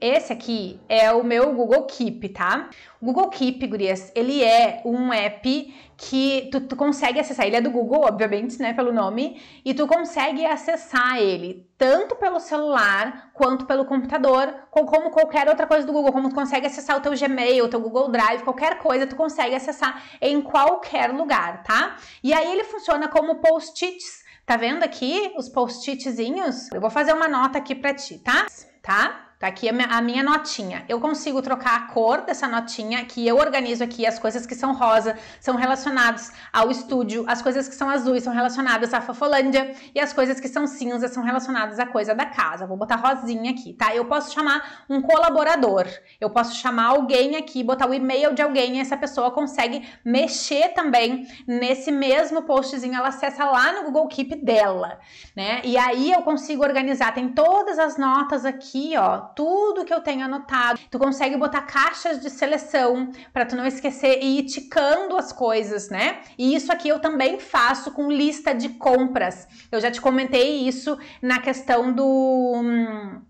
Esse aqui é o meu Google Keep, tá? O Google Keep, gurias, ele é um app que tu, tu, consegue acessar. Ele é do Google, obviamente, né, pelo nome, e tu consegue acessar ele tanto pelo celular quanto pelo computador, como qualquer outra coisa do Google, como tu consegue acessar o teu Gmail, o teu Google Drive, qualquer coisa, tu consegue acessar em qualquer lugar, tá? E aí ele funciona como post-its. Tá vendo aqui os post-itzinhos? Eu vou fazer uma nota aqui para ti, tá? Tá? Tá aqui a minha, a minha, notinha. Eu consigo trocar a cor dessa notinha que eu organizo aqui. As coisas que são rosa são relacionadas ao estúdio, as coisas que são azuis são relacionadas à Fofolândia e as coisas que são cinza são relacionadas à coisa da casa. Vou botar rosinha aqui, tá? Eu posso chamar um colaborador, eu posso chamar alguém aqui, botar o e-mail de alguém e essa pessoa consegue mexer também nesse mesmo postzinho. Ela acessa lá no Google Keep dela, né? E aí eu consigo organizar. Tem todas as notas aqui, ó tudo que eu tenho anotado. Tu consegue botar caixas de seleção para tu não esquecer e ir ticando as coisas, né? E isso aqui eu também faço com lista de compras. Eu já te comentei isso na questão do hum,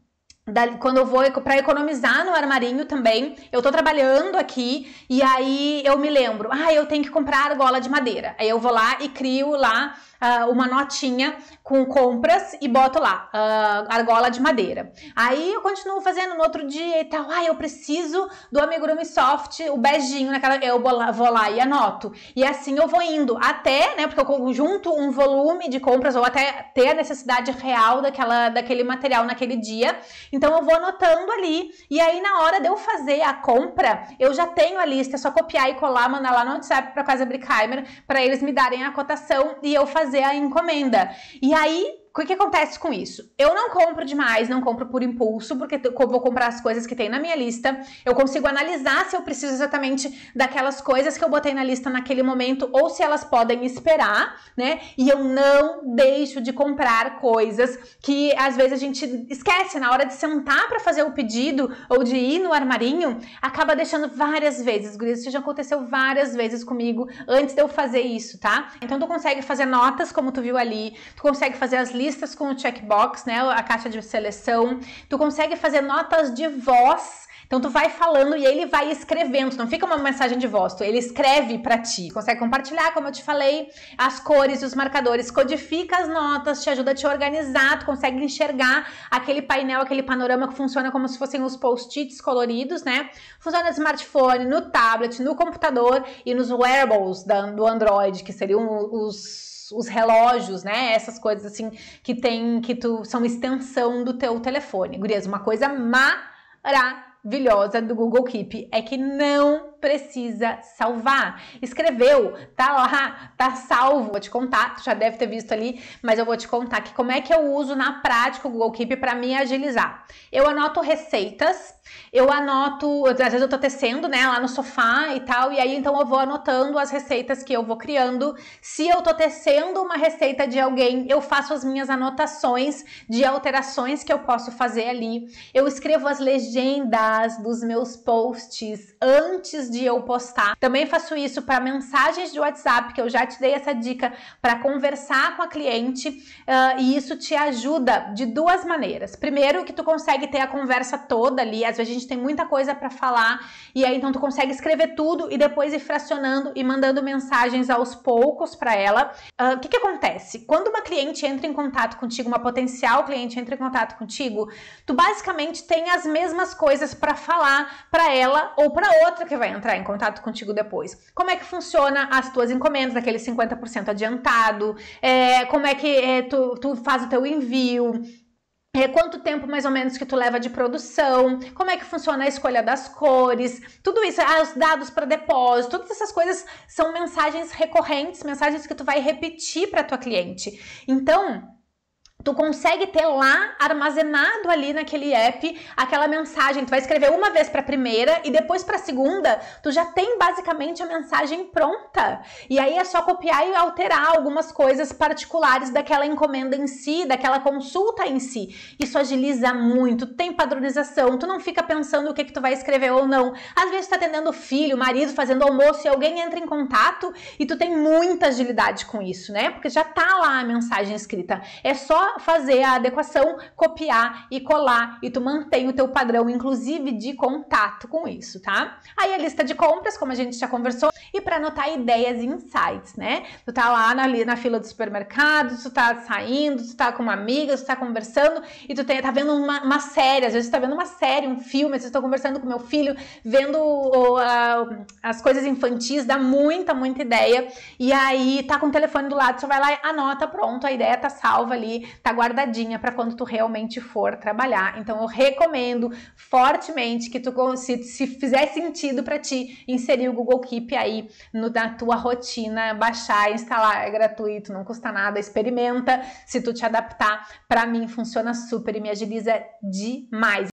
da, quando eu vou para economizar no armarinho também, eu tô trabalhando aqui e aí eu me lembro, ah, eu tenho que comprar argola de madeira. Aí eu vou lá e crio lá uh, uma notinha com compras e boto lá, uh, argola de madeira. Aí eu continuo fazendo no outro dia e tal. Ah, eu preciso do amigurumi soft, o beijinho naquela. Eu vou lá e anoto. E assim eu vou indo até, né? Porque eu junto um volume de compras ou até ter a necessidade real daquela, daquele material naquele dia. Então eu vou anotando ali. E aí na hora de eu fazer a compra, eu já tenho a lista, é só copiar e colar, mandar lá no WhatsApp para casa Brickheimer para eles me darem a cotação e eu fazer fazer a encomenda. E aí o que, acontece com isso? Eu não compro demais, não compro por impulso, porque eu vou comprar as coisas que tem na minha lista. Eu consigo analisar se eu preciso exatamente daquelas coisas que eu botei na lista naquele momento ou se elas podem esperar, né? E eu não deixo de comprar coisas que às vezes a gente esquece na hora de sentar para fazer o pedido ou de ir no armarinho, acaba deixando várias vezes. Isso já aconteceu várias vezes comigo antes de eu fazer isso, tá? Então tu consegue fazer notas, como tu viu ali, tu consegue fazer as listas com o checkbox, né? A caixa de seleção. Tu consegue fazer notas de voz então tu vai falando e ele vai escrevendo, não fica uma mensagem de voz, tu, ele escreve para ti. Consegue compartilhar, como eu te falei, as cores e os marcadores, codifica as notas, te ajuda a te organizar, tu consegue enxergar aquele painel, aquele panorama que funciona como se fossem os post-its coloridos, né? Funciona no smartphone, no tablet, no computador e nos wearables da, do Android, que seriam os os, relógios, né? Essas coisas assim que tem, que tu são extensão do teu telefone. Gurias, uma coisa maravilhosa do Google Keep é que não precisa salvar. Escreveu, tá lá, tá salvo. Vou te contar, tu já deve ter visto ali, mas eu vou te contar que como é que eu uso na prática o Google Keep para me agilizar. Eu anoto receitas, eu anoto, às vezes eu tô tecendo, né, lá no sofá e tal, e aí então eu vou anotando as receitas que eu vou criando. Se eu tô tecendo uma receita de alguém, eu faço as minhas anotações de alterações que eu posso fazer ali. Eu escrevo as legendas dos meus posts antes de de eu postar. Também faço isso para mensagens de WhatsApp, que eu já te dei essa dica para conversar com a cliente uh, e isso te ajuda de duas maneiras. Primeiro, que tu consegue ter a conversa toda ali, às vezes a gente tem muita coisa para falar e aí então tu consegue escrever tudo e depois ir fracionando e mandando mensagens aos poucos para ela. O uh, que, que acontece? Quando uma cliente entra em contato contigo, uma potencial cliente entra em contato contigo, tu basicamente tem as mesmas coisas para falar para ela ou para outra que vai entrar em contato contigo depois. Como é que funciona as tuas encomendas, aquele 50% adiantado? É, como é que é, tu, tu faz o teu envio? É, quanto tempo mais ou menos que tu leva de produção, como é que funciona a escolha das cores, tudo isso, ah, os dados para depósito, todas essas coisas são mensagens recorrentes, mensagens que tu vai repetir para tua cliente. Então, tu consegue ter lá armazenado ali naquele app aquela mensagem. Tu vai escrever uma vez para a primeira e depois para a segunda, tu já tem basicamente a mensagem pronta. E aí é só copiar e alterar algumas coisas particulares daquela encomenda em si, daquela consulta em si. Isso agiliza muito, tem padronização, tu não fica pensando o que que tu vai escrever ou não. Às vezes tu tá atendendo filho, marido, fazendo almoço e alguém entra em contato e tu tem muita agilidade com isso, né? Porque já tá lá a mensagem escrita. É só fazer a adequação, copiar e colar e tu mantém o teu padrão, inclusive de contato com isso, tá? Aí a lista de compras, como a gente já conversou, e para anotar ideias e insights, né? Tu tá lá na, na fila do supermercado, tu tá saindo, tu tá com uma amiga, tu tá conversando e tu tem, tá vendo uma, uma série, às vezes tu tá vendo uma série, um filme, às vezes tu tá conversando com meu filho, vendo a, as coisas infantis, dá muita, muita ideia. E aí tá com o telefone do lado, só vai lá e anota, pronto, a ideia tá salva ali, tá guardadinha para quando tu realmente for trabalhar. Então eu recomendo fortemente que tu se, se fizer sentido para ti inserir o Google Keep aí no, na tua rotina, baixar, instalar, é gratuito, não custa nada, experimenta. Se tu te adaptar, para mim funciona super e me agiliza demais.